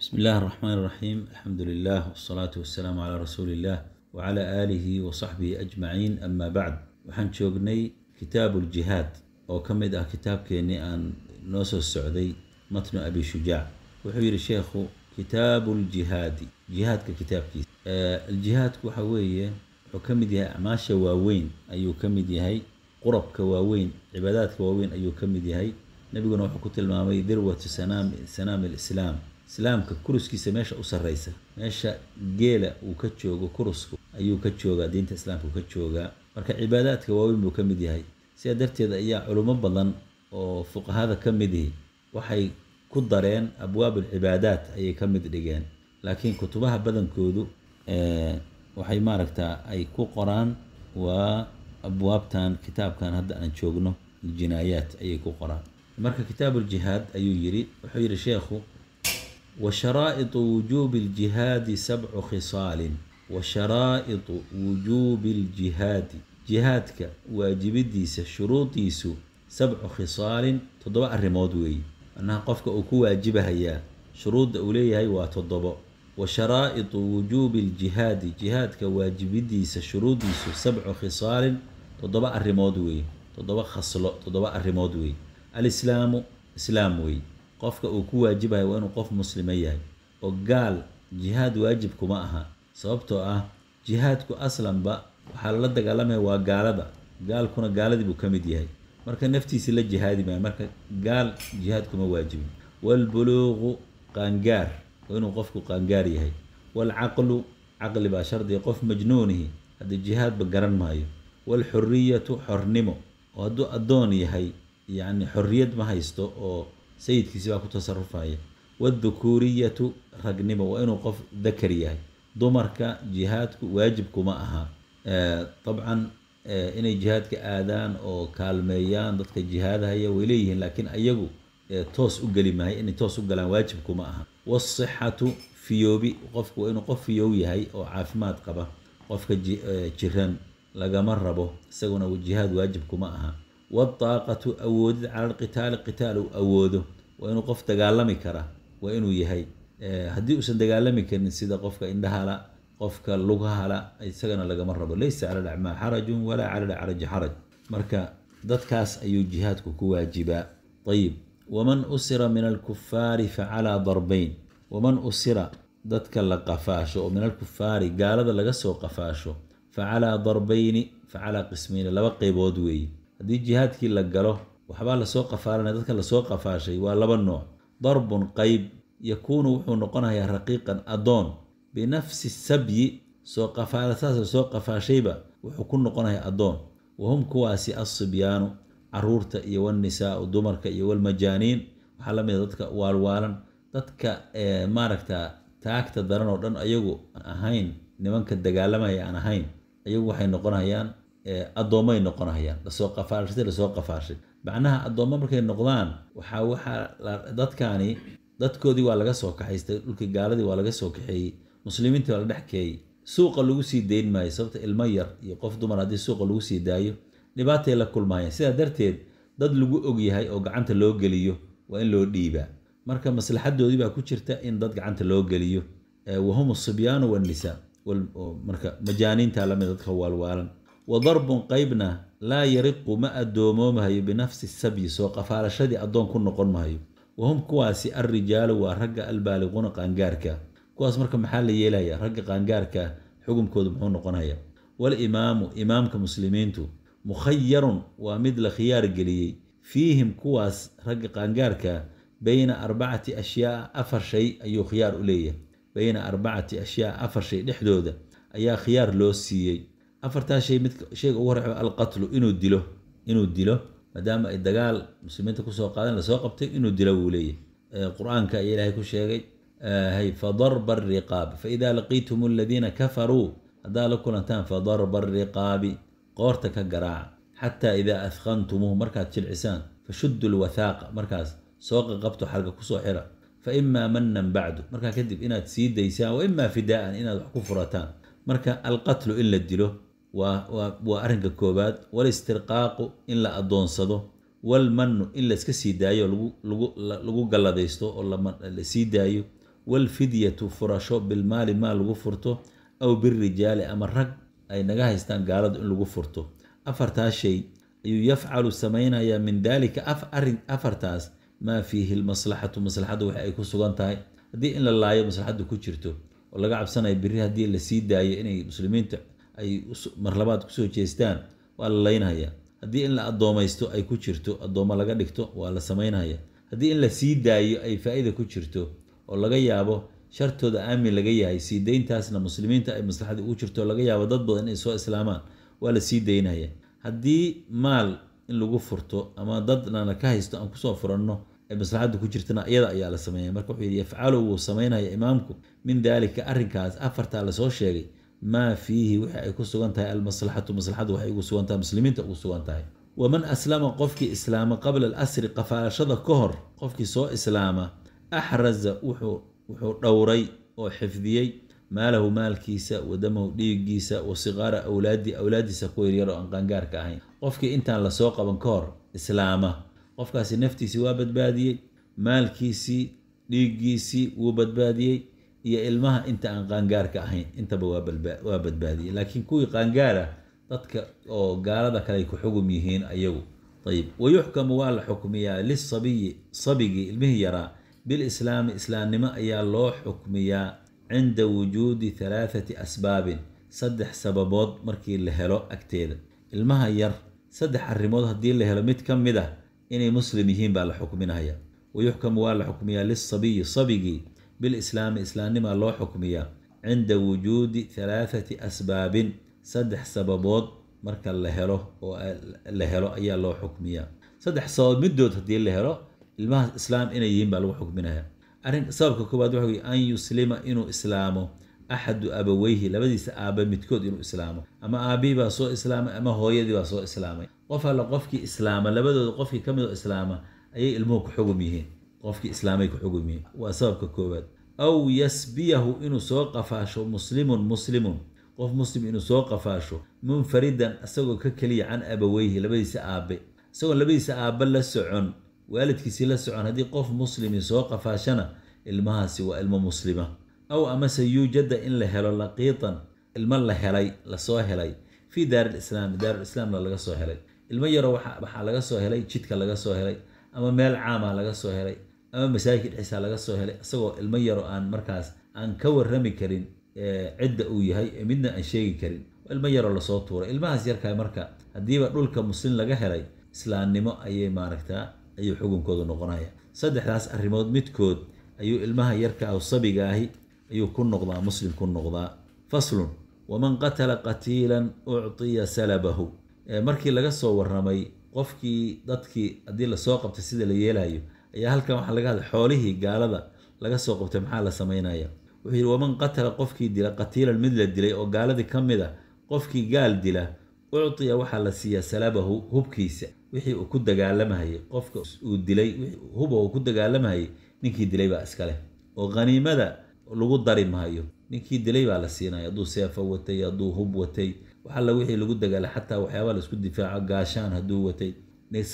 بسم الله الرحمن الرحيم الحمد لله والصلاة والسلام على رسول الله وعلى آله وصحبه أجمعين أما بعد waxaan joognay kitaabu ljihaad oo ka mid ah kitaabkeennii aan noo soo socday matnu abi shujaac wuxuu yidhi sheekhu kitaabu ljihaadi jihaadka kitaabkiisa aljihaadku waxa weeye wuxuu ka mid yahay acmaasha waaweyn ayuu ka mid yahay qurabka waaweyn cibaadaadka waaweyn ayuu ka mid yahay nebiguna wuxuu tilmaamay dirwatu sanaam sanaami islaamka kuruskiisa meesha u sareysa meesha geela uu ka joogo kurusku ayuu ka joogaa diinta islaamka ka joogaa marka cibaadaadka waaweyn buu ka mid yahay sidaa darteed ayaa culummo badan oo fuqahada ka midihi waxay ku dareen abwaabulcibaadaat ayay ka mid dhigeen laakiin kutubaha badankoodu waxay maaragtaa ay ku qoraan waa abwaabtan kitaabkan hadda aan joogno jinaayaat ayay ku qoraan marka kitaabuljihaad ayuu yidhi wuxuu yidhi sheekhu وsharaaئiطu wujubi اljihaadi sabcu khisaalin wa sharaa'iطu wujuubi اljihaadi jihaadka waajibidiisa shuruudiisu sabcu khisaalin toddoba arrimood weeye macnaha qofka uu ku waajibahayaa shuruudda uu leeyahay waa toddobo wa sharaa'iطu wujuubi اljihaadi jihaadka waajibidiisa shuruudiisu sabcu khisaalin toddoba arrimood weeye toddoba khaslo toddoba arrimood weeye alislaamu islaam weeye qofka uu ku waajibahay waa inuu qof muslima yahay oo gaal jihaad waajib kuma aha sababtoo ah jihaadku aslanba waxaa lala dagaalamaya waa gaalada gaalkuna gaaladii buu ka mid yahay marka naftiisii la jihaadi maayo marka gaal jihaad kuma waajibin waalbuluuqu qaangaar waa inuu qofku qaangaar yahay waalcaqlu caqli baa shardiga qof majnuunihi haddii jihaadba garan maayo waalxuriyatu xornimo oo hadduu addoon yahay yacni xorriyad ma haysto oo sayidkiisi baa ku tasarufaya wadhukuuriyatu ragnimo waa inuu qof dakar yahay dumarka jihaadku waajibkuma aha dabcan inay jihaadka aadaan oo kaalmeeyaan dadka jihaadahaya way leeyihiin laakiin ayagu toos u geli maayo inay toos u galaan waajibkuma aha wasixatu fiyoobi qofku waa inuu qof fiyoow yahay oo caafimaad qaba qofka jiran lagama rabo isaguna jihaad waajibkuma aha wadaaqatu awoodid cala alqitaali qitaal awoodo waa inuu qof dagaalami kara waa inuu yahay haddii uusan dagaalami karin sida qofka indhahala qofka lughala isagana lagama rabo laysa cala alacmaa xarajun walaa cala alacraji xaraj marka dadkaas ayuu jihaadku ku waajibaa ayib waman usira min alkufaari facalaa darbayn waman usira dadka la qafaasho oo min alkufaari gaalada laga soo qafaasho facalaa darbayni facalaa qismayni laba qeybood weeye haddii jihaadkii la galo waxbaa lasoo qafaalanaya dadka lasoo qafaashay waa laba nooc darbun qayb yakuunu wuxuu noqonayaa raqiiqan addoon binafsi sabyi soo qafaalataas lasoo qafaashayba wuxuu ku noqonayaa addoon wahum kuwaasi assibyaanu caruurta iyo walnisaau dumarka iyo walmajaaniin waxaa la mida ah dadka waalwaalan dadka maaragta taagta daran oo dhan ayagu aan ahayn nimanka dagaalamaya aan ahayn ayagu waxay noqonayaan addoommo ay lasoo qafaarshitay lasoo qafaarshid macnaha addoommo markay noqdaan waxaa waxaa dadkani dadkoodii waa laga soo kaxaystay dhulkii gaaladii waa laga soo kaxeeyey muslimiintii waa la dhex keeyey suuqa lagu sii deyn maayo sababta ilmo yar iyo qof dumar haddii suuqa lagu sii daayo dhibaatay la kulmaayeen sidaa darteed dad lagu ogyahay oo gacanta loo geliyo waa in loo dhiibaa marka maslaxadoodii baa ku jirta in dad gacanta loo geliyo wahum asibyaanu wannisaa marka majaaniintaa lamid ah dadka waalwaalan wadarbun qaybna laa yariqu ma addoomoo mahayo binafsi sabyi soo qafaalashadii addoon ku noqon mahayo wa hum kuwaasi alrijaalu waa ragga albaaliquuna qaangaarka kuwaas marka maxaa la yeelaya ragga qaangaarka xukunkoodu muxuu noqonaya walimaamu imaamka muslimiintu mukhayarun waa mid la khiyaar geliyey fiihim kuwaas ragga qaangaarka bayna arbacati ashyaa afar shay ayuu khiyaar u leeyahay bayna arbacati ashyaa afar shay dhexdooda ayaa khiyaar loo siiyey afartaa shay mid shayga ugu horreeya alqatlu inuu dilo inuu dilo maadaama ay dagaal muslimiinta kusoo qaadan lasoo qabtay inuu dilo wuu leeyahay qur-aanka ayaa ilaahay ku sheegay hay fadarba ariqaab faida laqiitum aladiina kafaruu haddaa la kulantaan fadarba ariqaabi qoorta ka garaaca xataa idaa afqantumuuh markaad jilcisaan fashuddu lwathaaqa markaas soo qaqabto xalga kusoo xira fa imaa manan bacdu markaa kadib inaad sii daysaan wa imaa fidaa'an inaad wax ku furataan marka alqatlu in la dilo waa arrinka koowaad walistirqaaqu in la addoonsado walmannu in layska sii daayo lagu galladaysto oo la sii daayo walfidyatu furasho bilmaali maa lagu furto aw birijaali ama rag ay naga haystaan gaaladu in lagu furto afartaas shay ayuu yafcalu samaynayaa min daalika afartaas maa fiihi lmaslaxatu maslaxaddu wax ay ku sugan tahay haddii in la laayo maslaxadda ku jirto oo laga cabsanayo biri haddii lasii daayo inay muslimiinta ay mar labaad kusoo jeestaan waa la laynhaya haddii in la addoomaysto ay ku jirto addoommo laga dhigto waa la samaynhaya haddii in la sii daayo ay faa-ida ku jirto oo laga yaabo shartooda aamin laga yahay sii deyntaasna muslimiinta ay maslaxadii ugu jirto laga yaabo dad badan inay soo islaamaan waa la sii deynaya haddii maal in lagu furto ama dadnana ka haysto aan kusoo furanno ay maslaxadda ku jirtana iyada ayaa la sameynaya marka wuxuu yidhi afcaalow wuu samaynaya imaamku min daalika arrinkaas afartaa lasoo sheegay maa fiihi wixi ay ku sugan tahay almaslaxatu maslaxadu waxay ugu sugan tahay muslimiinta ugu sugan tahay waman aslama qofkii islaama qabla alasri qafaalashada ka hor qofkii soo islaama axraza wuxuu dhowray oo xifdiyey maalahu maalkiisa wadamahu damahu dhiiggiisa wa siqaara awlaadi awlaadiisa kuwa yaryar oo aan qaangaarka ahayn qofkii intaan lasoo qaban ka hor islaama qofkaasi naftiisii waa badbaadiyey maalkiisii dhiiggiisii wuu badbaadiyey iyo ilmaha inta aan qaangaarka ahayn intaba waa badbaadiyey laakiin kuwii qaangaara dadka oo gaalada kale ay ku xugum yihiin ayagu ayib wayuxkamu waa la xukmiyaa lisabiyi sabigii ilmihii yaraa bilislaami islaamnimo ayaa loo xukmiyaa cinda wujuudi halaathati asbaabin saddex sababood markii la helo agteeda ilmaha yar saddex arrimood haddii la helo mid ka mid ah inay muslim yihiin baa la xukminaya wayuxkamu waa la xukmiyaa lisabiyi sabigii bilislaami islaamnima loo xukmiyaa cinda wujuudi halaathati asbaabin saddex sababood marka la helo oo la helo ayaa loo xukmiyaa saddex sababood middood haddii la helo ilmahaas islaam inay yihiin baa lagu xukminaya arrin sababka koowaad waxa wey an yuslima inuu islaamo axadu abaweyhi labadiisa aabba midkood inuu islaamo ama aabihii baa soo islaamay ama hooyadii baa soo islaamay qof alle qofkii islaama labadooda qofkii ka mid oo islaama ayay ilmuhu ku xugum yihiin qofkii islaamay ku xugumi waa sababka koowaad aw yasbiyahu inuu soo qafaasho muslimun muslimun qof muslim inuu soo qafaasho munfaridan isagoo ka keliya can abaweyhi labadiisa aabe isagoo labadiisa aabe la socon waalidkiisii la socon haddii qof muslimi soo qafaashana ilmahaasi waa ilmo muslima aw amase yuujada in la helo laqiitan ilmo la helay lasoo helay fii daarilislaami daarulislaamna laga soo helay ilmo yaro waxaa laga soo helay jidka laga soo helay ama meel caama laga soo helay ama masaajidka dhexdiisa laga soo helay isagoo ilmo yaro aan markaas aan ka warrami karin cidda uu yahay ee midna aan sheegi karin ilmo yaro lasoo tuuray ilmahaas yarkaa marka haddiiba dhulka muslim laga helay islaamnimo ayay maaragtaa ayuu xukunkoodu noqonaya saddexdaas arrimood midkood ayuu ilmaha yarka aw sabiga ahi ayuu ku noqdaa muslim ku noqdaa faslun waman qatala qatiilan uctiya salabahu markii laga soo warramay qofkii dadkii haddii lasoo qabtay sida la yeelayo ayaa halkan waxaa laga hadlay xoolihii gaalada laga soo qabtay maxaa la samaynaya wuxuu yidhi waman qatala qofkii dila qatiilan mid la dilay oo gaaladii ka mid a qofkii gaal dila uctiya waxaa la siiyaa salabahu hubkiisa wixii uu ku dagaalamayay qofka uu dilay huba uu ku dagaalamayay ninkii dilay baa iskaleh oo haniimada lagu dari maayo ninkii dilay baa la siinaya hadduu seefa watay hadduu hub watay wax alla wixii lagu dagaalay xataa waxyaabaa laisku difaaco gaashaan hadduu watay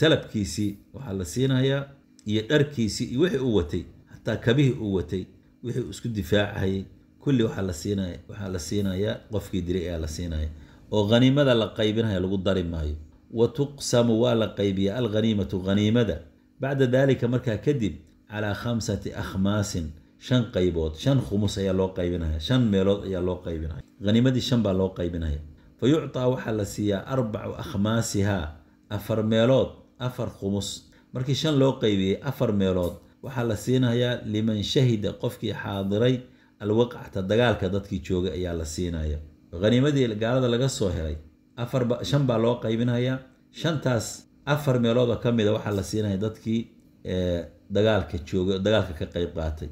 salabkiisii waxaa la siinayaa iyo dharkiisii iyo wixii u watay xataa kabihii uu watay wixii uu isku difaacayay kulli waxaa la siinaya waxaa la siinayaa qofkii dilay ayaa la siinaya oo haniimada la qaybinaya lagu dari maayo wa tuqsamu waa la qaybiyaa alghaniimatu haniimada bacda daalika markaa kadib calaa khamsati akhmaasin shan qaybood shan khumus ayaa loo qaybinaya shan meelood ayaa loo qaybinaya haniimadii shan baa loo qaybinaya fa yucطaa waxaa la siiyaa arbacu akhmaasihaa afar meelood afar khumus markii shan loo qaybiyey afar meelood waxaa la siinayaa liman shahida qofkii xaadiray alwaqcata dagaalka dadkii joogay ayaa la siinaya haniimadii gaalada laga soo helay afar baa loo qaybinayaa shantaas afar meeloodoo ka mida waxaa la siinaya dadkii eh, dagaalka jooga dagaalka ka qayb qaatay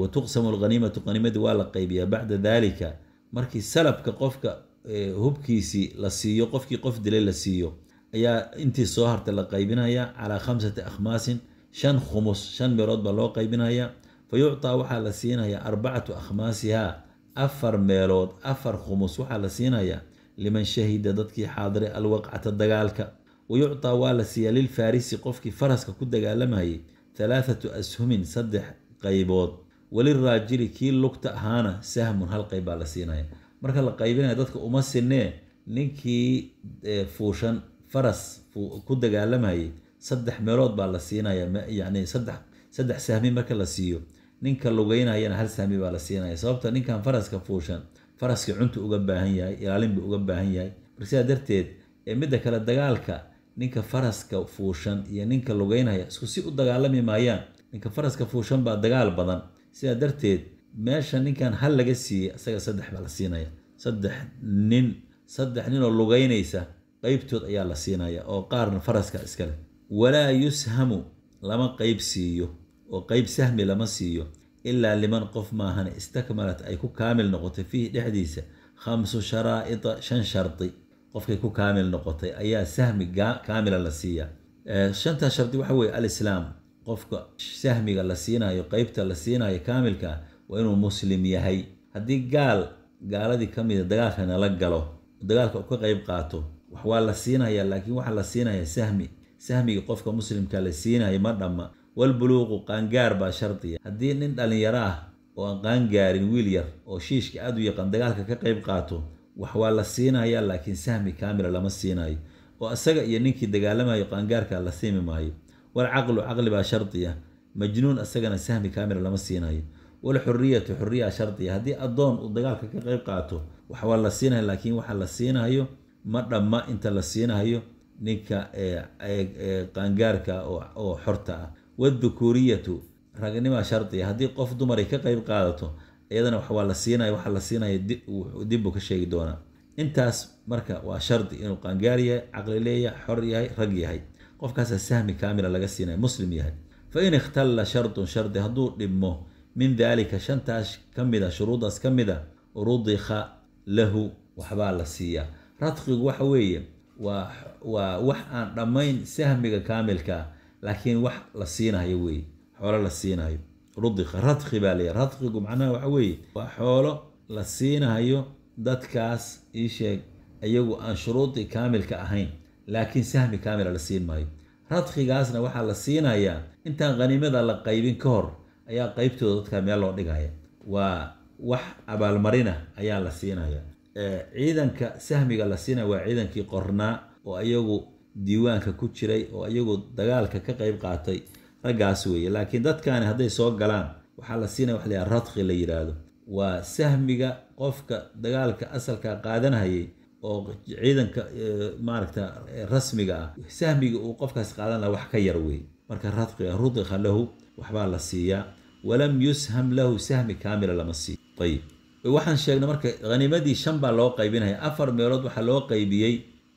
wa tuqsamu haniimadii waa la qaybiyaa bacda daalika markii salabka qofka eh, hubkiisii la siiyo qofkii qof dilay la siiyo ayaa intii soo hartay la qaybinayaa calaa khamsati akhmaasin shan khumus shan meelood baa loo qaybinaya fa yuctaa waxaa la siinayaa arbacatu akhmaasihaa afar meelood afar khumus waxaa la siinayaa liman shahida dadkii xaadiray alwaqcata dagaalka wa yuctaa waa la siiyaa lilfaarisi qofkii faraska ku dagaalamayay thalaathatu ashumin saddex qaybood waliraajili kii lugta ahaana sahmun hal qayb baa la siinaya marka la qaybinaya dadka uma sinee ninkii eh, fuushan faras ku dagaalamayay saddex meelood baa la siinayaa yacni saddex saddex sahmi marka la siiyo ninka lugeynayana hal sahmi baa la siinaya sababta ninkan faraska fuushan faraska cunta uga baahan yahay ilaalinbu uga baahan yahay mar sidaa darteed midda kale dagaalka ninka faraska fuushan iyo ninka lugeynaya isku si u dagaalami maayaan ninka faraska fuushan baa dagaal badan sidaa darteed meesha ninkan hal laga siiyey isaga saddex baa la siinaya saddex nin saddex ninoo lugeynaysa qaybtood ayaa la siinaya oo qaarna faraska iskale walaa yushamu lama qayb siiyo oo qayb sahmi lama siiyo ilaa liman qof maahan istakmalat ay ku kaamil noqotay fiihi dhexdiisa khamsu sharaa'ida shan shardi qofkay ku kaamil noqotay ayaa sahmi kaamila la siiyaa shantaa shardi waxa weeye alislaam qofka sahmiga la siinayo qeybta la siinayo kaamilka waa inuu muslim yahay haddii gaal gaaladii ka mida dagaalkana la galo dagaalka u ka qayb qaato wax waa la siinaya laakiin waxaa la siinaya sahmi sahmigii qofka muslimka la siinaya ma dhamma walbuluuqu qaangaar baa shardiya haddii nin dhallinyaro ah oo aan qaangaarin wiil yar oo shiishka aad u yaqaan dagaalka ka qayb qaato wax waa la siinaya laakiin sahmi kaamila lama siinayo oo isaga iyo ninkii dagaalamayo qaangaarka la siimi maayo walcaqlu caqli baa shardiya ah. majnuun isagana sahmi kaamila lama siinayo walxuriyatu xuriyaa shardiya ah. haddii addoon uu dagaalka ka qayb qaato wax waa la siinayo laakiin waxa la siinayo ma dhamma inta la siinahayo ninka qaangaarka oo xorta ah wadhukuuriyatu ragnima shardiya haddii qof dumar ka qeyb qaadato iyadana waxwaa la siinaya waxa la siinaya dibbuu ka sheegi doonaa intaas marka waa shardi inuu qaangaar yahay caqli leeyahay xor yahay rag yahay qofkaasaa sahmi kaamila laga siinaya muslim yahay fa in ikhtalla shardun shardi hadduu dhibmo min daalika shantaas ka mida shuruuddaas ka mida rudiqa lahu waxbaa la siiyaa radqigu waxa weeye waa waa wax aan dhammayn sahmiga kaamilka laakiin wax la siinayo weeye xoolo la siinayo rudiqa radqi baa leeya radqigu macnaha waxa weeye waa xoolo la siinayo dadkaas ii sheeg iyagu aan shuruudi kaamilka ahayn laakiin sahmi kaamila ah la siin maayo radqigaasna waxaa la siinayaa intaan khaniimada la qaybin ka hor ayaa qaybtooda dadka meel loo dhigaya waa wax abaalmarina ayaa la siinayaa ciidanka sahmiga la siina waa ciidankii qornaa oo iyagu diiwaanka ku jiray oo iyagu dagaalka ka qayb qaatay raggaas weeye laakiin dadkani hadday soo galaan waxaa la siinaya wax layaa radqi la yidhaahdo waa sahmiga qofka dagaalka asalka qaadanhayay oo ciidanka maaragta rasmiga ah sahmiga uu qofkaas qaadan laha wax ka yar weeye marka radqiga rudqa lahu waxbaa la siiyaa walam yusham lahu sahmi kaamila lama siiyo ayib waxaan sheegnay marka khaniimadii shan baa loo qaybinaya afar meelood waxaa loo qaybiyey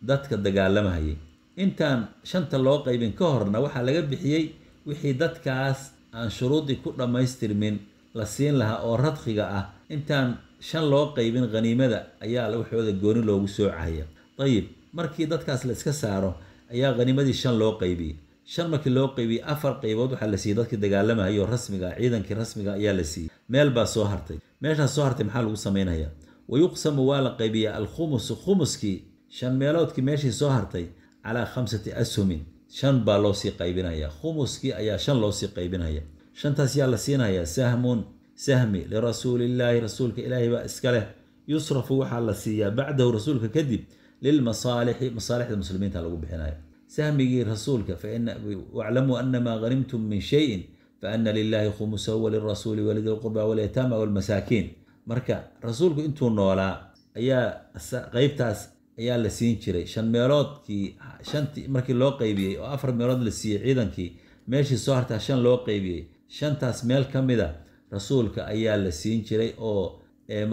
dadka dagaalamahayay intaan shanta loo qaybin ka horna waxaa laga bixiyey wixii dadkaas aan shuruudii ku dhammaystirmin la siin lahaa oo radkiga ah intaan shan loo qaybin haniimada ayaa waxooda gooni loogu soo soocaya ayib markii dadkaas la iska saaro ayaa khaniimadii shan loo qaybiyey shan markii loo qaybiyey afar qaybood waxaa la siiyey dadkii dagaalamahayo rasmiga ciidankii rasmiga ayaa la siiyey meel baa soo hartay meeshaas soo hartay maxaa lagu samaynayaa wayuqsamu waa la qaybiyaa alkhumusu khumuskii shan meeloodkii meeshii soo hartay calaa khamsati ashumin shan baa loosii qaybinayaa khumuskii ayaa shan loosii qaybinaya shantaas yaa la siinayaa sahmun sahmi lirasuulillaahi rasuulka ilaahay baa iska leh yusrafu waxaa la siiyaa bacdahu rasuulka kadib lilmasaalixi masaalixda muslimiinta lagu bixinaya sahmigii rasuulka fainwaclamuu anamaa ghanimtum min shayin faana lilaahi khumusahu walirasuuli walidi lqurba walyataama walmasaakiin marka rasuulku intuu noolaa ayaa qeybtaas ayaa la siin jiray shan meeloodkii shantii markii loo qaybiyey oo afar meelood la siiyey ciidankii meeshii soo hartaa shan loo qaybiyey shantaas meel ka mida rasuulka ayaa la siin jiray oo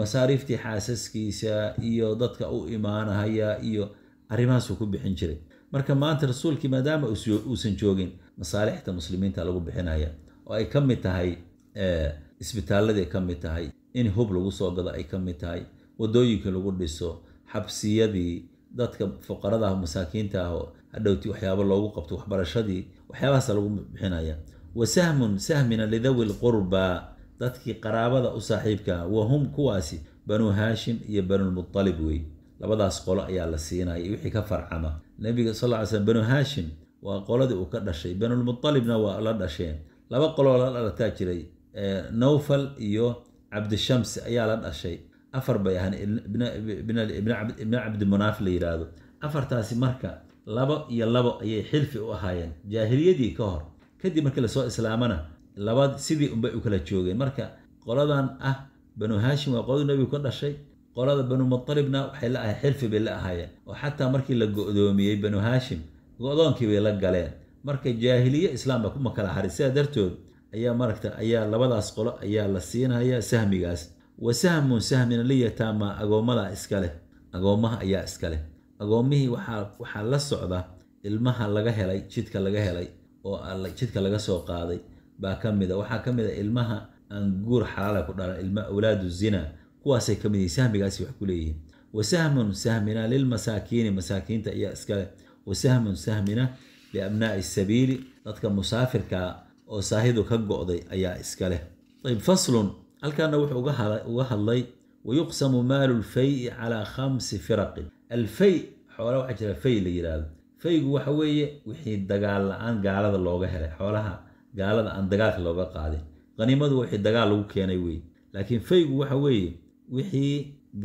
masaariiftii xaasaskiisa iyo dadka u imaanahaya iyo arrimahaasuu ku bixin jiray marka maanta rasuulkii maadaama uusan joogin masaalixda muslimiinta lagu bixinaya oo ay ka mid tahay eh, isbitaaladii ka mid tahay in hub lagu soo gado ay ka mid tahay waddooyinkii lagu dhiso xabsiyadii dadka fuqarada masaakiinta ah oo hadhowti waxyaabo loogu qabto waxbarashadii waxyaabahaasa lagu bixinaya wa sahmun sahmina lidawi lqurba dadkii qaraabada u saaxiibka wahum kuwaasi banuu haashim iyo banulmualib wey labadaas qolo ayaa la siinaya wixii ka farcama nabiga sal l slm banu haashim waa qoladii uu ka dhashay banulmualibna waa la dhasheen laba qoloo la dhalataa jiray nowfal iyo cabdishams ayaa la dhashay afar bay ahan ibn cabdimunaaf la yidhaahdo afartaasi marka labo iyo labo ayay xilfi u ahaayeen jaahiliyadii ka hor kadib markii lasoo islaamana laba sidii unbay u kala joogeen marka qoladan ah banu haashim waa qoladii nebigu ka dhashay qolada banu mutalibna waxay la ahay xilfi bay la ahaayeen oo xataa markii la go-doomiyey banu haashim go-doonkii bay la galeen marka jaahiliye islaamka kuma kala hari sidaa dartood ayaa maragta ayaa labadaas qolo ayaa la siinaya sahmigaas wa sahmun sahmina liyataama agoommada iska leh agoommaha ayaa iska leh agoommihii waxaa la socda ilmaha laga helay jidka laga helay oo jidka laga soo qaaday baa ka mid a waxaa ka mid a ilmaha aan guur xalaala ku dhalan ilma awlaadu zina kuwaasay ka mid yihiin sahmigaasi wax ku leeyihiin wa sahmun sahmina lilmasaakiini masaakiinta ayaa iska leh wa sahmun sahmina biabnaa'i sabiili dadka musaafirkaa oo saahidu ka go-day ayaa iska leh ayb faslun halkaana wuxuu uga hadlay wayuqsamu maalu lfay'i calaa khamsi firaqin alfay xoola waxaa jira fay la yidhaahdo faygu waxa weeye wixii dagaal la-aan gaalada looga helay xoolaha gaalada aan dagaalka looga qaadin qhanimadu wixii dagaal lagu keenay weeye laakiin faygu waxa weeye wixii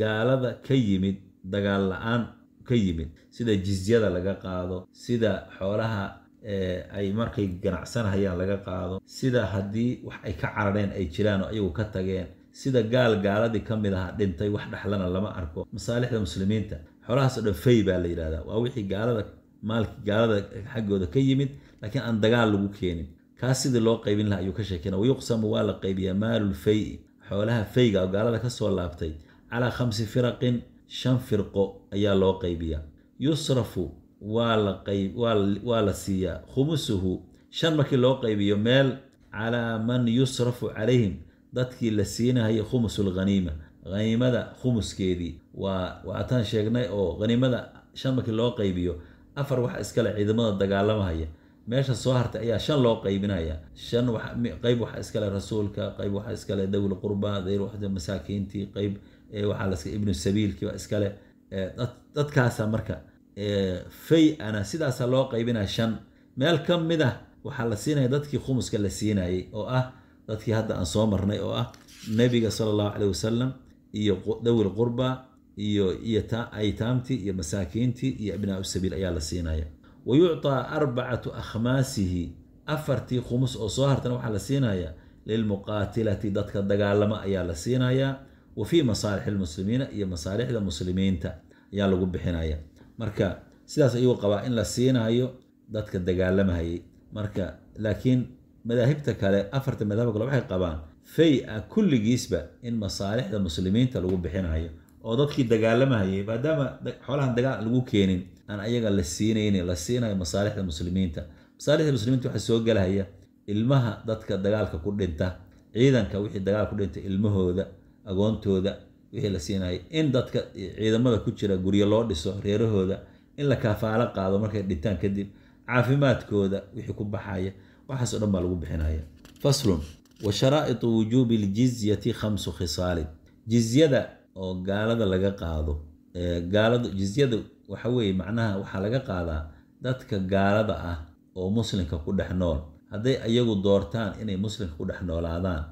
gaalada ka yimid dagaal la-aan ka yimid sida jizyada laga qaado sida xoolaha eh, ay markay ganacsanhayaan laga qaado sida haddii wax ay ka carareen ay jiraan oo ayagu ka tageen sida gaal gaaladii ka mid ahaa dhintay wax dhexlana lama arko masaalixda muslimiinta xoolahaas oo dhan fey baa la yidhahdaa waa wixii gaalada maalki gaalada xaggooda ka yimid laakiin aan dagaal lagu keenin kaas sidii loo qaybin laha ayuu ka sheekeyna wayuqsamu waa la qaybiyaa maalul fey xoolaha feyga oo gaalada ka soo laabtay calaa khamsi firaqin shan firqo ayaa loo qaybiyaa yusrafu waa la siiyaa khumusuhu shan markii loo qaybiyo meel calaa man yusrafu calayhim dadkii la siinahayo khumusulghaniima haniimada khumuskeedii waa waataan sheegnay oo haniimada shan markii loo qaybiyo afar waxaa iskale ciidamada dagaalamahaya meesha soo hartay ayaa shan loo qaybinaya shan qayb waxaa iskale rasuulka qayb eh, waxaa iskale eh, dawil qurba masaakiintii qayb waxaa laska ibnu sabiilkiiba iskale dadkaasa marka eh, fay ana sidaasa loo qaybinaya shan meel ka mid ah waxaa la siinaya dadkii khumuska la siinayay oo ah dadkii hadda aan soo marnay oo ah nebiga sala allahu caleyh wasalam iyo dawil qurba iyo iyo aytaamtii iyo masaakiintii iyo abnaau sabiil ayaa la siinaya wa yucطaa arbacatu akhmaasihi afartii khumus oo soo hartana waxaa la siinayaa lilmuqaatilati dadka dagaalama ayaa la siinayaa wa fii masaalix lmuslimiina iyo masaalixda muslimiinta ayaa lagu bixinaya marka sidaas ayuu qabaa in la siinayo dadka dagaalamahayay marka laakiin madaahibta kale afarta madaahib kale waxay qabaan fay-a kulligiisba in masaalixda muslimiinta lagu bixinayo oo dadkii dagaalamahayay maadaama xoolahan dagaal lagu keenin aan ayaga la siinayn la siinayo masaalixda muslimiinta masaalixda muslimiinta waxaa soo gelahaya ilmaha dadka dagaalka ku dhinta ciidanka wixii dagaal ku dhintay ilmahooda agoontooda wixii la siinaya in dadka ciidamada ku jira guryo loo dhiso reerahooda in la kaafaalo qaado markay dhintaan kadib caafimaadkooda wixii ku baxaya waxaas o dhan baa lagu bixinaya faslun wa sharaa'itu wujuubi ljizyati khamsu khisaalin jizyada oo gaalada laga qaado gaaladu jizyadu waxa weeye macnaha waxaa laga qaadaa dadka gaalada ah oo muslimka ku dhex nool hadday iyagu doortaan inay muslimka ku dhex noolaadaan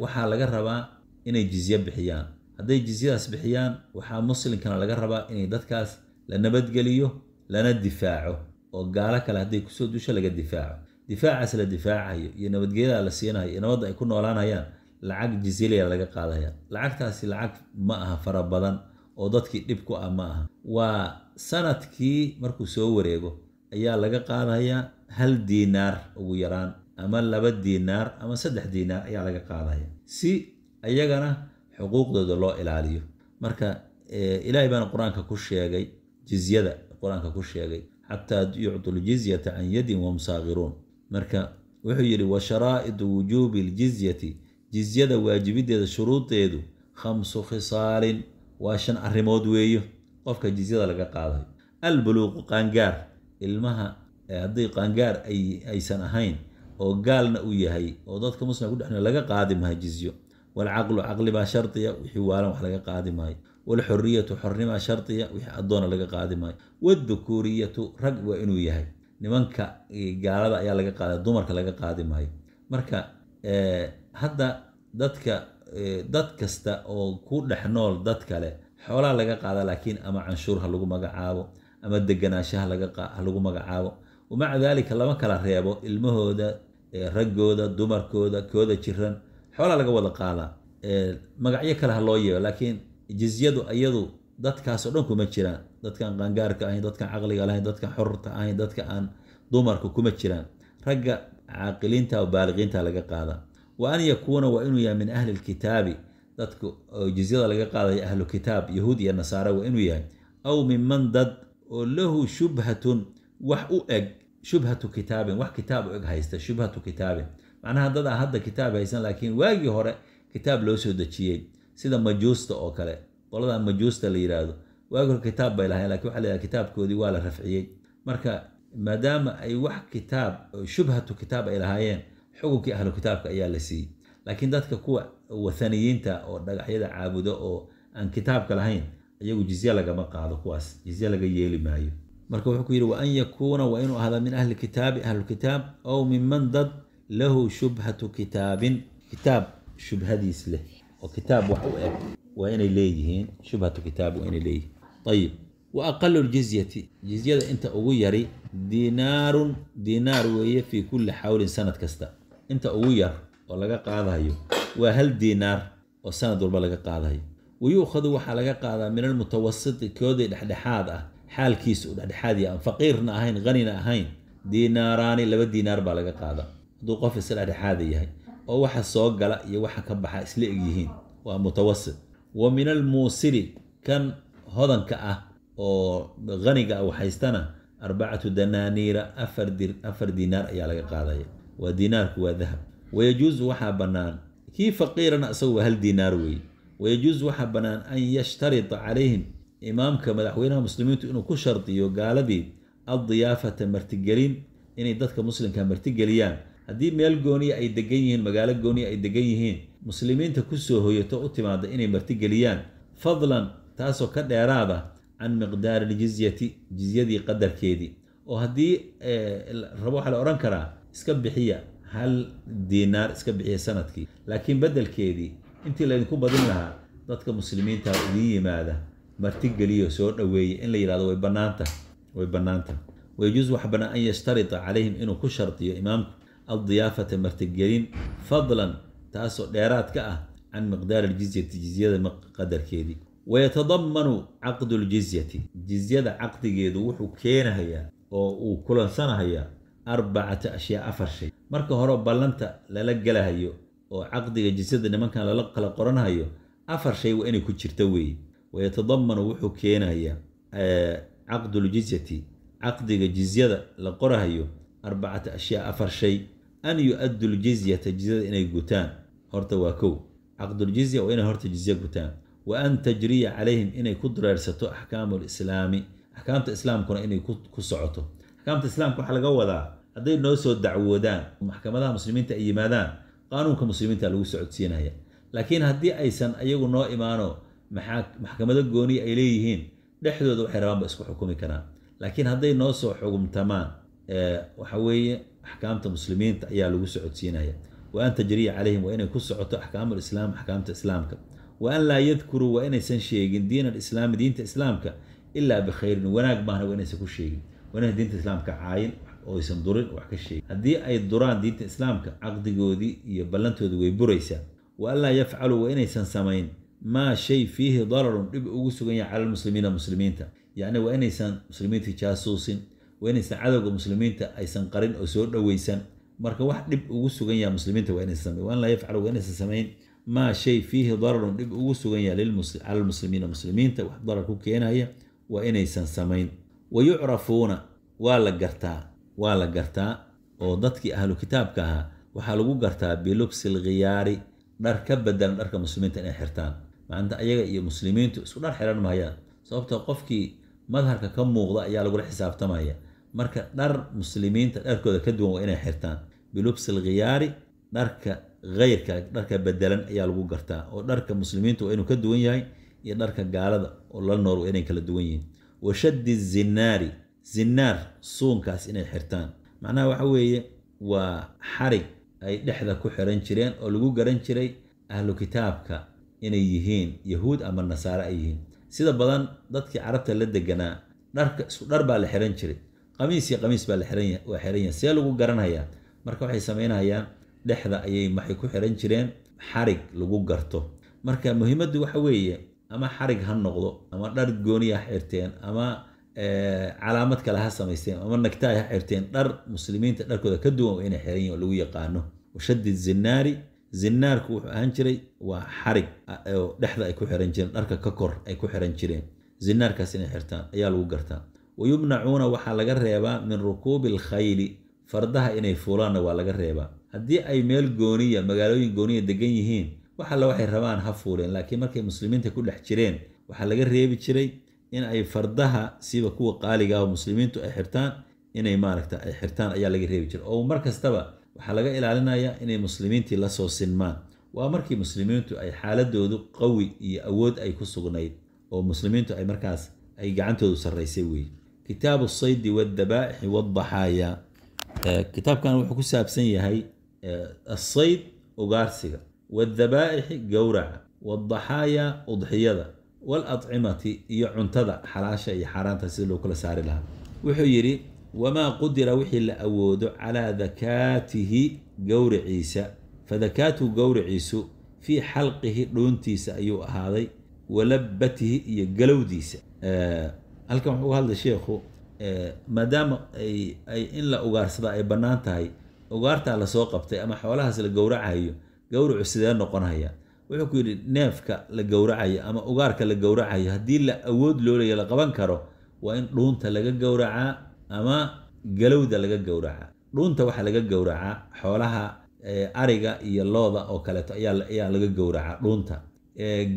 waxaa laga rabaa inay jizye bixiyaan hadday jizyadaas bixiyaan waxaa muslimkana laga rabaa inay dadkaas la nabadgeliyo lana difaaco oo gaalo kale hadday kusoo dusho laga difaaco difaacaas la difaacayo iyo nabadgelyadaa la siinayo iyo nabadda ay ku noolaanayaan lacag jizyalya laga qaadaya lacagtaasi lacag ma aha fara badan oo dadkii dhib ku ah ma aha waa sanadkii markuu soo wareego ayaa laga qaadayaa hal diinaar ugu yaraan ama laba diinaar ama saddex diinaar ayaa laga qaadaya si ayagana xuquuqdooda loo ilaaliyo marka ilaahay baana qur-aanka ku sheegay jizyada qur-aanka ku sheegay xataa yucdu ljizyata can yadin wahum saaqiruun marka wuxuu yidhi wa sharaa'idu wujuubi ljizyati jizyada waajibideeda shuruudeedu khamsu khisaalin waa shan arrimood weeyo qofka jizyada laga qaaday albuluuqu qaangaar ilmaha haddii qaangaar aysan ahayn oo gaalna uu yahay oo dadka muslimka kudhexmeel laga qaadi maayo jizyo walcaqlu caqli baa shardiya wixii waalan wax laga qaadi maayo walxuriyatu xornimaa shardiya wixii addoona laga qaadi maayo waddukuuriyatu rag waa inuu yahay nimanka gaalada ayaa laga qaada dumarka laga qaadi maayo marka hadda dadka dad kasta oo ku dhex nool dad kale xoolaa laga qaada laakiin ama canshuur ha lagu magacaabo ama deganaanshaha ha lagu magacaabo wamaca daalika lama kala reebo ilmahooda raggooda dumarkooda kooda jiran xoolaa laga wada qaadaa magacyo kale ha loo yeeo laakiin jizyadu iyadu dadkaasoo dhan kuma jiraan dadkaan qaangaarka ahayn dadkaan caqliga lahayn dadkaan xorurta ahayn dadka aan dumarka kuma jiraan ragga caaqiliinta baaliqiinta laga qaadaa wa an yakuuna waa inuu yahay min ahli lkitaabi dadka oo jizyada laga qaadaya ahlu kitaab yahuud iyo nasaare waa inuu yahay aw minman dad oo lahu shubhatun wax u eg shubhatu kitaabin wax kitaab u eg haysta shubhatu kitaabin macnaha dad aan ah hadda kitaab haysan laakiin waagii hore kitaab loo soo dejiyey sida majuusta oo kale qoladan majuusta la yidhaahdo waagii hore kitaab bay lahayn lakin waxa la yidhaha kitaabkoodii waa xukunkii ahlu kitaabka ayaa la siiyey laakiin dadka kuwa wathaniyiinta oo dhagaxyada caabudo oo aan kitaabka lahayn iyagu jizye lagama qaado kuwaas jizye laga yeeli maayo marka wuxuu ku yidhi waan yakuuna waa inuu ahda min ahli kitaabi ahlulkitaab ow minman dad lahu shubhatu kitaabin kitaab shubhadiis leh oo kitaab wax u eg waa inay leeyihiin shubhatu kitaab waa inay leeyihiin ayib wa aqalu ljizyati jizyada inta ugu yari dinaarun dinaar weeye fii kulli xawlin sanad kasta inta ugu yar oo laga qaadayo waa hal diinaar oo sanad walba laga qaadayo wayuukhadu waxaa laga qaadaa min almutawasiti koodii dhexdhexaad ah xaalkiisa u dhexdhexaadiy aan faqiirna ahayn qanina ahayn diinaaraani laba diinaar baa laga qaadaa hadduu qof dhexdhexaada yahay oo waxa soo gala iyo waxa ka baxa isla egyihiin waa mutawasit wa min almuusili kan hodanka ah oo qaniga ah u haystana arbacatu danaaniira afar diinaar ayaa laga qaadaya waa diinaarku waa dahab wayajuusu waxaa bannaan kii faqiirana isagu hal diinaar weeye wayajuusu waxaa bannaan an yashtarita calayhim imaamka madaxweynaha muslimiintu inuu ku shardiyo gaaladii addiyaafata martigelin inay dadka muslimka martigeliyaan haddii meel gooniya ay degan yihiin magaalo gooniya ay degan yihiin muslimiinta kusoo hoyato u timaada inay martigeliyaan fadlan taasoo ka dheeraada can miqdaari ljizyati jizyadii qadarkeedii oo haddii eh, rabo waxaa la odhan karaa iska bixiya hal diinaar iska bixiya sanadkii laakiin beddelkeedii intii laydinku badin lahaa dadka muslimiinta idiin yimaada martigeliyo soo dhoweeya in la yidhahdo way bannaantahay way bannaantahay wayajuus wax an yashtarita calayhim inuu ku shardiyo imaamku addiyaafata martigelin fadlan taasoo dheeraad ka ah can miqdaari aljizyati jizyada qadarkeedii wayatadamanu caqdu ljizyati jizyada caqdigeedu wuxuu keenahayaa oo uu kulansanahayaa arbacata ashyaa afar shay marka hore ballanta lala galahayo oo caqdiga jinsada nimankan lala kala qoranhayo afar shay waa inay ku jirta weeye wayatadamanu wuxuu keenayaa caqduljizyati caqdiga jizyada la qorahayo arbacata ashyaa afar shay an yu-addu ljizyata jizyada inay gutaan horta waa kow caqduljizya waa inay horta jizya gutaan wa an tajriya calayhim inay ku dureersato axkaamu lislaami axkaamta islaamkuna inay ku socoto axkaamta islaamka waxaa laga wadaa hadday noo soo dacwoodaan maxkamadaha muslimiinta ay yimaadaan qaanuunka muslimiinta lagu socodsiinaya laakiin haddii aysan iyagu noo imaano maxkamado gooni ay leeyihiin dhexdooda waxay rabaanba isku xukumi karaan laakiin hadday noo soo xugumtamaan waxa weeye axkaamta muslimiinta ayaa lagu socodsiinaya wa an tajriya calayhim waa inay ku socoto lislaam axkaamta islaamka wa an laa yadkuruu waa inaysan sheegin diin alislaami diinta islaamka ilaa bikhayrin wanaag maahna waa inaysan ku sheegin waa diinta islaamka caayin oo aysan durin wax ka sheegin haddii ay duraan diinta islaamka caqdigoodii iyo ballantoodii way buraysaa wa anlaa yafcalu waa inaysan samayn maa shay fiihi dararun dhib ugu sugan yahay cala lmuslimiina muslimiinta yacni waa inaysan muslimiinta jaasuusin waa inaysan cadowga muslimiinta aysan qarin oo soo dhoweysan marka wax dhib ugu sugan yaha muslimiinta waa inaysan samayn wa an waa inaysan samayn maa shay fiihi dararun dhib ugu sugan yaha cala lmuslimiina muslimiinta wax darar ku keenaya waa inaysan samayn wayucrafuuna waa la gartaa waa la gartaa oo dadkii ahlu kitaabka ahaa waxaa lagu gartaa bilubsi lkhiyaari dhar ka bedelan dharka muslimiinta inay xirtaan macnata ayaga iyo muslimiintu isku dhar xiran mahayaan sababtoo ah qofkii madharka ka muuqda ayaa lagula xisaabtamaya marka dhar muslimiinta dharkooda ka duwan waa inay xirtaan bilubsil khiyaari dharka khayrka dharka bedelan ayaa lagu gartaa oo dharka muslimiintu waa inuu ka duwan yahay iyo dharka gaalada oo la nool waa inay kala duwan yihiin washaddi shaddi zinaari zinaar suunkaas inay xirtaan macnaha waxa weeye waa xarig ay dhexda ku xiran jireen oo lagu garan jiray ahlu kitaabka inay yihiin yahuud ama nasaare ay yihiin sida badan dadkii carabta la deganaa dharka isku dhar baa la xiran jiray qamiis iyo qamiis baa la waa xiran yahay see lagu garanayaa marka waxay samaynayaan dhexda ayay maxay ku xiran jireen xarig lagu garto marka muhiimaddu waxa weeye ama xarig ha noqdo ama dhar gooniya ah ha xirteen ama eh, calaamad kale ha samaysteen ama nagtaay ha xirteen dhar muslimiinta dharkooda ka duwan oo inay xiran yihin oo lagu yaqaano washadid zinaari zinaarku wuxuu ahaan jiray waa xarig eh, dhexda ay ku xiran jireen dharka ka kor ay ku xiran jireen zinaarkaas inay xirtaan ayaa lagu gartaa wayumnacuuna waxaa laga reebaa min rukuubi alkhayli fardaha inay fuulaanna waa laga reebaa haddii ay meel gooniya magaalooyin gooniya degan yihiin wax alla waxay rabaan ha fuuleen laakiin markay muslimiinta ku dhex jireen waxaa laga reebi jiray in ay fardaha siba kuwa qaaligaah muslimiintu ay xirtaan inay maaragta ay xirtaan ayaa laga reebi jiray oo mar kastaba waxaa laga ilaalinayaa inay muslimiintii lasoo sinmaan waa markii muslimiintu ay xaaladoodu qawi iyo awood ay ku sugnayd oo muslimiintu ay markaas ay gacantoodu sarraysay weeye kitaabu saydi wadabaa'ixi wadaxaaya kitaabkan wuxuu ku saabsan yahay asayd ugaarsiga wadabaa'ixi gowraca wadaxaaya udxiyada waladcimati iyo cuntada xalaasha iyo xaaraanta sida loo kala saari lahaa wuxuu yidhi wamaa qudira wixii la awoodo calaa dakaatihi gowriciisa fadakaatu gowriciisu fii xalqihi dhuuntiisa ayuu ahaaday walabbatihi iyo galowdiisa halkan wuxuu uga hadlay sheikhu maadaama ay in la ugaarsada ay bannaan tahay ugaartaa lasoo qabtay ama xoolahaas la gowracayo gawracu sidee noqonaya wuxuu ku yidhi neefka la gowracayo ama ugaarka la gowracayo haddii la awood loolaya la qaban karo waa in dhuunta laga gowracaa ama galowda laga gowracaa dhuunta waxaa laga gowracaa xoolaha ariga iyo looda oo kaleeto ayaa laga gowracaa dhuunta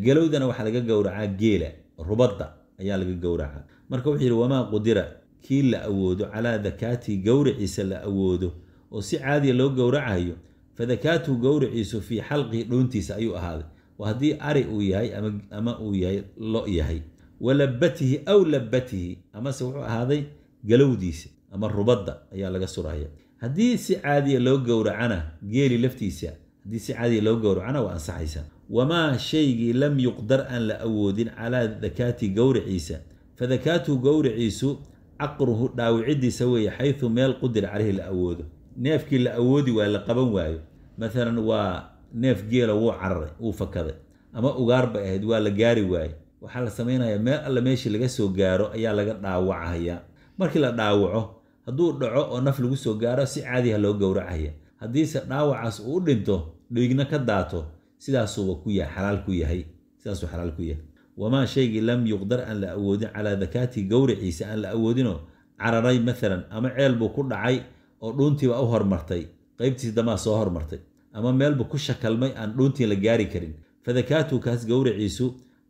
galowdana waxaa laga gowracaa geela rubadda ayaa laga gowracaa marka wuxuu yidhi wamaa qudira kii la awoodo calaa dakaatii gowraciisa la awoodo oo si caadiya loo gowracayo fadakaatuhu gowriciisu fii xalqihi dhoontiisa ayuu ahaaday waa haddii ari uu yahay ama uu yahay lo yahay wa labbatihi aw labbatihi amase wuxuu ahaaday galowdiisa ama rubadda ayaa laga suraya haddii si caadiya loo gowracana geeli laftiisa haddii si caadiya loo gowracana waa ansaxaysa wamaa shaygii lam yuqdar aan la awoodin calaa dakaati gowriciisa fadakaatuhu gowriciisu caqruhu dhaawicidiisa weeye xaydu meel qudira calayhi la awoodo neefkii la awoodi waayo la qaban waayo maalan waa neef geela wuu cararay wuu fakaday ama ugaar bay ahayd waa la gaari waaye waxaa la samaynaya meel alle meeshii laga soo gaaro ayaa laga dhaawacahaya markii la dhaawaco hadduu dhaco oo naf lagu soo gaaro si caadiha loo gowracaya haddiise dhaawacaas uu u dhinto dhiigna ka daato sidaasuuba ku xalaal ku yahay sidaasuu xalaal ku yahay wamaa shaygii lam yuqdar aan la awoodin calaa dakaatii gowriciisa aan la awoodinoo cararay maalan ama ceel buu ku dhacay oo dhuuntiiba u hormartay qaybtiisi damaa soo hormartay ama meelbu ku shakalmay aan dhuuntii la gaari karin fadakaatu kaas gowraciisu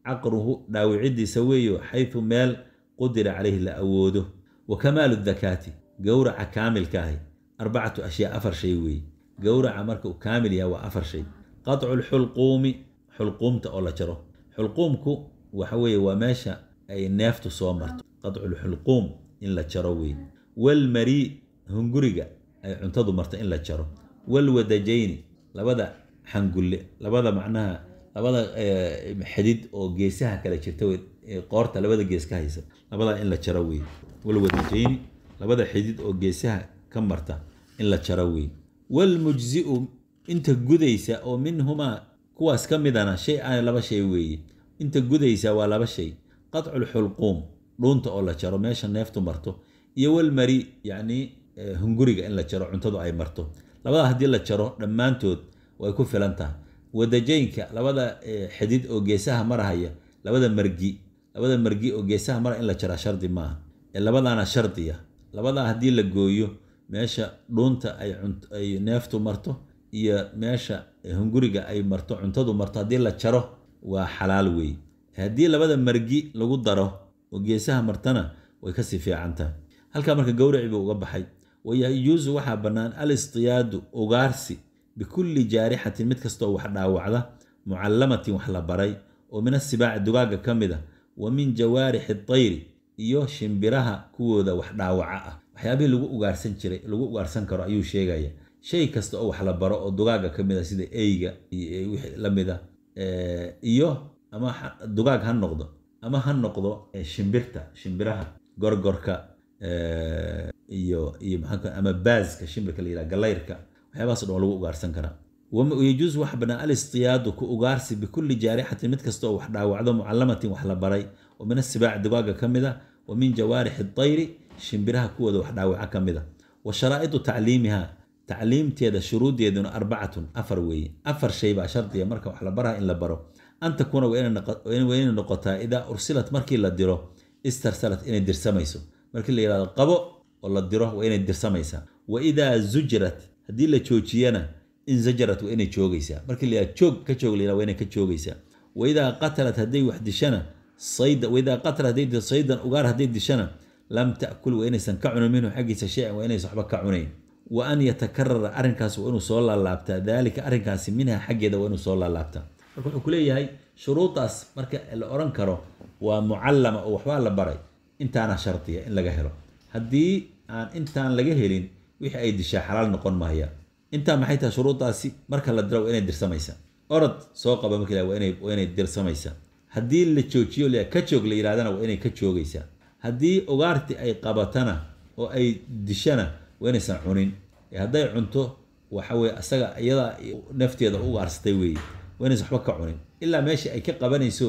caqruhu dhaawicidiisa weeyo xaytu meel qudira calayhi la awoodo wa kamaalu dakaati gowraca kaamilkaahi arbacatu ashyaa afar shay weeye gowraca marka uu kaamil yaha waa afar shay qatcu lxulquumi xulquumta oo la jaro xulquumku waxa weeye waa meesha ay neeftu soo marto qatculxulquum in la jaro weeye walmari hunguriga ay cuntadu marta in la jaro walwadajayni labada xangulle labada macnaha labada xidid oo geesaha kala jirta qoorta labada gees ka haysa labadaa in la jaro wey walwadajayni labada xidid oo geesaha ka marta in la jaro wey walmujziu inta gudaysa oo minhumaa kuwaas ka midana shay aana ah, laba shay weeye inta gudaysa waa laba shay qatculxulquum dhuunta oo la jaro meesha neeftu marto iyo walmari yacnii hunguriga in la jaro cuntadu ay marto labadaa haddii la jaro dhammaantood way ku filan tahay wadajooyinka labada eh, xidid oo geesaha marahaya labada margi labada margi oo geesaha mara in la jaraa shardi maaha eh, labadaana shardiya labadaa haddii la gooyo meesha dhuunta ay neeftu marto iyo meesha eh, hunguriga ay marto cuntadu marto haddii la jaro waa xalaal weey haddii labada margi lagu daro oo geesaha martana way kasii fiicantahay halkaa marka gawracii uga baxay wayajuusu waxaa bannaan alistiyaadu ugaarsi bikulli jaarixatin mid kasta wax dhaawacda mucallamatin wax la baray oo min asibaaci dugaagga ka mid a ah, wa min jawaarixi tayri iyo shimbiraha kuwooda wax dhaawaca ah waxyaabihii lagu ugaarsan jiray lagu ugaarsan karo ayuu sheegaya shay kasta oo wax la baro oo dugaagga ka mid a ah sida eyga wixii la mid a ah, iyo ama dugaag ha noqdo ama ha noqdo shimbirta shimbiraha gorgorka iyo iyo maxaa ama baaska shimbirka la yidhaha galayrka waxyaabahaso dhan lagu ugaarsan karaa yajuus wax banaa alistiyaadu ku ugaarsi bikulli jaarixatin mid kasta oo wax dhaawacdo mucallamatin wax la baray oo min asibaac dugaaga ka mida wa min jawaarixi dayri shimbiraha kuwooda wax dhaawaca ka mida wa sharaa'idu tacliimiha tacliimteeda shuruuddeeduna arbacatun afar weeye afar shay baa shardiga marka wax la baraha in la baro an takuuna waa inay noqotaa idaa ursilat markii la diro istarsalat inay dirsamayso markii la yidhahdo qabo oo la diro waa inay dirsamaysaa wa idaa zujrat haddii la joojiyana inzajarat waa inay joogaysaa markii la yidhahdo joog ka joog la yidhahdo waa inay ka joogaysaa wa idaa qatalat hadday wax dishana sayda wa idaa qatalat hadday disho saydan ugaar hadday dishana lam ta'kul waa inaysan ka cunin minhu xaggiisa shay-an waa inaysan waxba ka cunayn wa an yatakarara arrinkaas waa inuu soo laalaabtaa daalika arrinkaasi minha xaggeeda waa inuu soo laalaabtaa marka wuxuu ku leeyahay shuruudaas marka la odhan karo waa mucallama oo waxbaa la baray intaana shardiya in laga helo haddii aan intaan laga helin wixii ay dishaa xalaal noqon maaya intaa maxay tahay shuruuddaasi marka la dira waa inay dirsamaysaa orod soo qaba marka la waa inay waa inay dirsamaysaa haddii la joojiyo la ka joog la yidhahdana waa inay ka joogaysaa haddii ugaarti ay qabatana oo ay dishana waa inaysan cunin ee hadday cunto waxa weye asaga iyadaa nafteeda u ugaarsatay weeye waa inaysan waxba ka cunin ilaa meesha ay ka qabanayso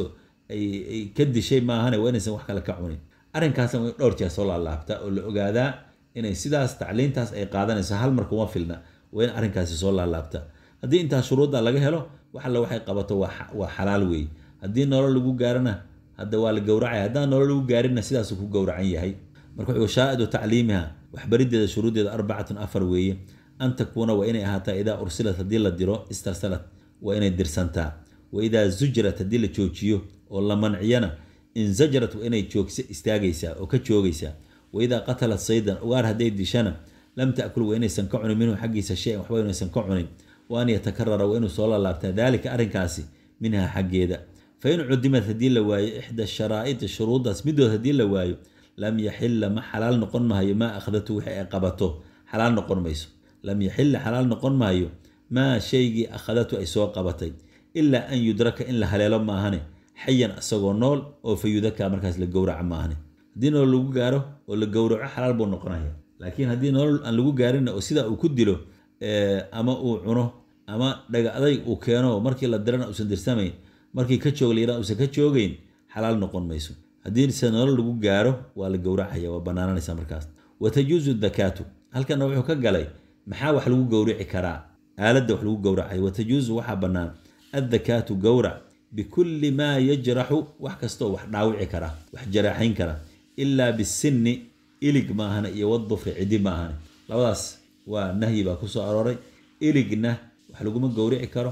ay ka dishay maahane waa inaysan wax kale ka cunin arrinkaasna waa in dhowr jeer soo laalaabtaa oo la ogaadaa inay sidaas tacliintaas ay qaadanayso hal mar kuma filna waa in arrinkaasi soo laalaabtaa haddii intaas shuruudda laga helo wax waxay qabato waa xalaal weeye haddii nolol lagu gaarana hadda waa la gowracaya haddaan nolol lagu gaarinna sidaasuu ku gowracan yahay marka washaa'idu tacliimiha waxbariddeeda shuruuddeeda arbacatun afar weeye an takuuna waa inay ahaataa idaa ursilat haddii la diro istarsalat waa inay dirsantaa wa idaa zujrat haddii la joojiyo oo la manciyana inzajratu inay joogsa istaagaysaa oo ka joogaysaa waidaa qatalat saydan ugaar hadday dishana lam taakul wa inaysan ka cunin minhu xaggiisa shay waxba inaysan ka cunin wa an yatakarara waa inuu soo lalaabtaa daalika arrinkaasi minhaa xaggeeda fain cudimad haddii la waayo ixda sharaa'idi shuruuddaas midood haddii la waayo lam yaxila ma xalaal noqon mahayo maa akhdatu wixii ay qabato xalaal noqon mayso lam yaxila xalaal noqon mahayo maa shaygii akhadatu ay soo qabatay ilaa an yudraka in la haleelo maahane xayan isagoo nool oo fa yudaka markaas la gowraca ma haddii nolol lagu gaaro oo la gowraco xalaal buu noqonaya laakiin haddii nolol aan lagu gaarin oo sidaa uu ku dilo eh, ama uu cuno ama dhaga aday uu keeno markii la dirana uusan dirsamayn markii ka joog la uusan ka joogayn xalaal noqon mayso haddiise nolol lagu gaaro waa la gowracaya waa bannaananaysa markaas watajuusu dakaatu halkana wuxuu ka galay maxaa wax lagu gowrici karaa aaladda wax lagu gowracayo watajuusu waxaa bannaan addakaatu gowrac bikulli maa yajraxu wax kastoo wax dhaawici kara wax jaraaxayn kara ilaa bisinni ilig maahane iyo wadufri cidi maahane labadaas waa nahyi baa ku arooray iligna wax laguma gowrici karo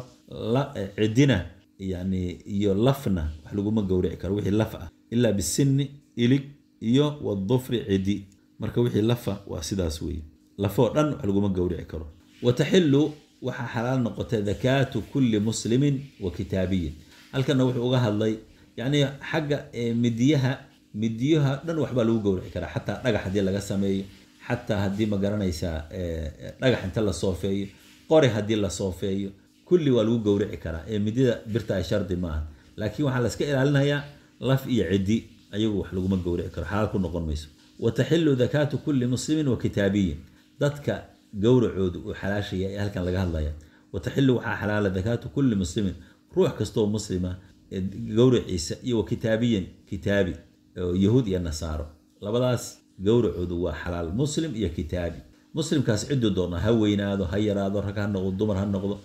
eh, cidina yani iyo lafna wax laguma gowrici karo wixii laf ah ilaa bisinni ilig iyo wadufri cidi marka wixii lafa waa sidaas weeye lafoo dhan wax laguma gowrici karo wataxilu waxaa xalaal noqotay dakaatu kulli muslimin wa kitaabiyin halkana wuxuu uga hadlay yacni xagga midiyaha midiyaha dhan waxbaa lagu gowraci karaa xataa dhagax haddii laga sameeyo xataa haddii ma garanaysaa dhagax inta la soofeeyo qori haddii la soofeeyo kulli waa lagu gowraci karaa ee midida birta ay shardi maaha laakiin waxaa layska ilaalinayaa laf iyo cidi ayagu wax laguma gowrici karo xalaal ku noqon mayso wataxilu dakaatu kulli muslimin wa kitaabiyin dadka gowracoodu uu xalaashaya ee halkan laga hadlaya wataxilu waxaa xalaala dakaatu kulli muslimin ruux kastaoo muslima gowraciisa iyo wa kitaabiyan kitaabi yahuud iyo nasaaro labadaas gowracoodu waa xalaal muslim iyo kitaabi muslimkaas ciduu doona ha weynaado ha yaraado rag ha noqdo dumar ha noqdo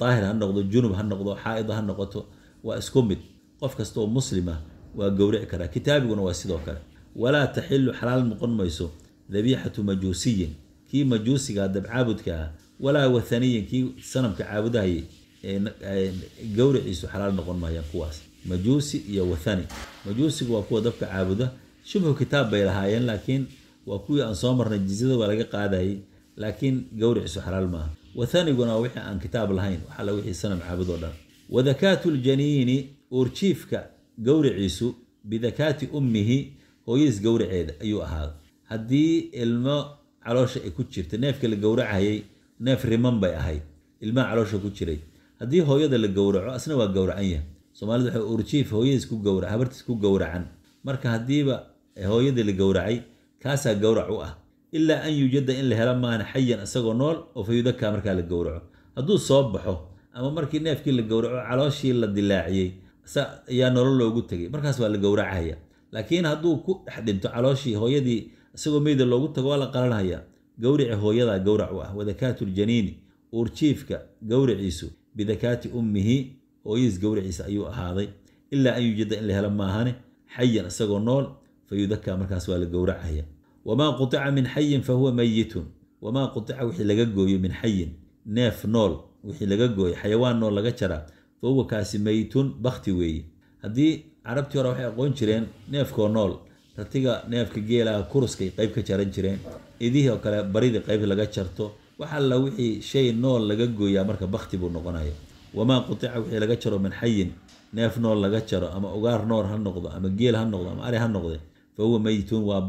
daahir ha noqdo junub ha noqdo xaaido ha noqoto waa isku mid qof kasta muslima waa gowraci karaa kitaabiguna waa sidoo kale walaa taxilu xalaal noqon mayso dabiixatu majuusiyin kii majuusigaa dab caabudka ah walaa wathaniyin kii sanamka caabudahayay gawriciisu xalaal noqon maayaan kuwaas majuusi iyo wathani majuusigu waa kuwa dabka caabuda shubhu kitaab bay lahaayeen laakiin waa kuwii aan soo marnay jizyada waa laga qaadayay laakiin gawriciisu xalaal maaha wathaniguna waa wixii aan kitaab lahayn waxala wixii sanam caabudoo dhan wadakaatu ljaniini uurjiifka gawriciisu bidakaati ummihi hooyadiis gawraceeda ayuu ahaaday haddii ilmo caloosha ay ku jirta neefka la gowracayay neef riman bay ahayd ilmaha caloosha ku jiray haddii hooyada la gowraco asna waa gowracan yahay soomaalida waxay urjiif hooyadiis ku gowra habartiis ku gowracan marka haddiiba hooyadii la gowracay kaasaa gowrac u ah ilaa an yujada in la helo maahan xayan isagoo nool oo fa markaa la gowraco hadduu soo baxo ama markii neefkii la gowraco calooshii la dilaaciyey ayaa nolol loogu tegay markaas waa la gowracahaya laakiin hadduu ku dhex dhinto calooshii hooyadii isagoo meyda loogu tago waa la qalanhaya gowrici hooyadaa gowrac u ah wadakaatu uurjiifka gowriciisu bidakaati ummihi hooyadiis gowriciisa ayuu ahaaday ilaa an yujida in la helo maahane xayan isagoo nool fayudakaa markaas waa la gowracaya wamaa qutica min xayin fahuwa mayitun wamaa qutica wixii laga gooyo min xayin neef nool wixii laga gooyo xayawaan nool laga jaraa fahuwa kaasi mayitun bakti weeye haddii carabtii hore waxay aqoon jireen neefkoo nool ratiga neefka geelaha kuruskay qayb ka jaran jireen idihii oo kale baridii qayb laga jarto wax alla wixii shay nool laga gooyaa marka bakti buu noqonaya wamaa qutica wixii laga jaro min xayin neef nool laga jaro ama ugaar noor ha noqdo ama geel ha noqdo ama ari ha noqde fahuwa huwa meytuun waa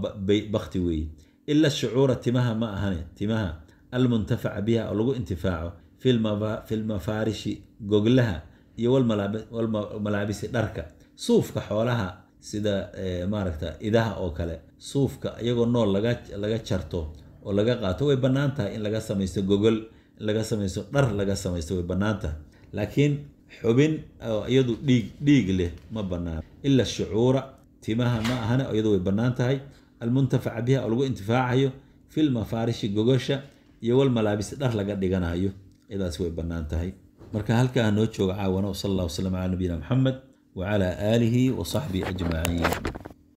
bakti weeye ila shucuura timaha ma ahane timaha almuntafaca biha oo lagu intifaaco filmafaarishi goglaha iyo walmalaabisi dharka suufka xoolaha sida maaragta idaha oo kale suufka iyagoo nool laga jarto oo laga qaato way banaan tahay in laga samaysto gogol in laga samaysto dhar laga samaysto way bannaan tahay laakiin xubin iyadu dhiig dhiig leh ma bannaan ila shucuura timaha ma ahane iyadu way bannaan tahay almuntafaca biha oo lagu intifaacayo filmafaarishi gogosha iyo walmalaabis dhar laga dhiganayo idaas way bannaan tahay marka halkaa noo jooga caawana sal allah wasalam calaa nabiyina moxamed wacalaa aalihi wa saxbihi ajmaciin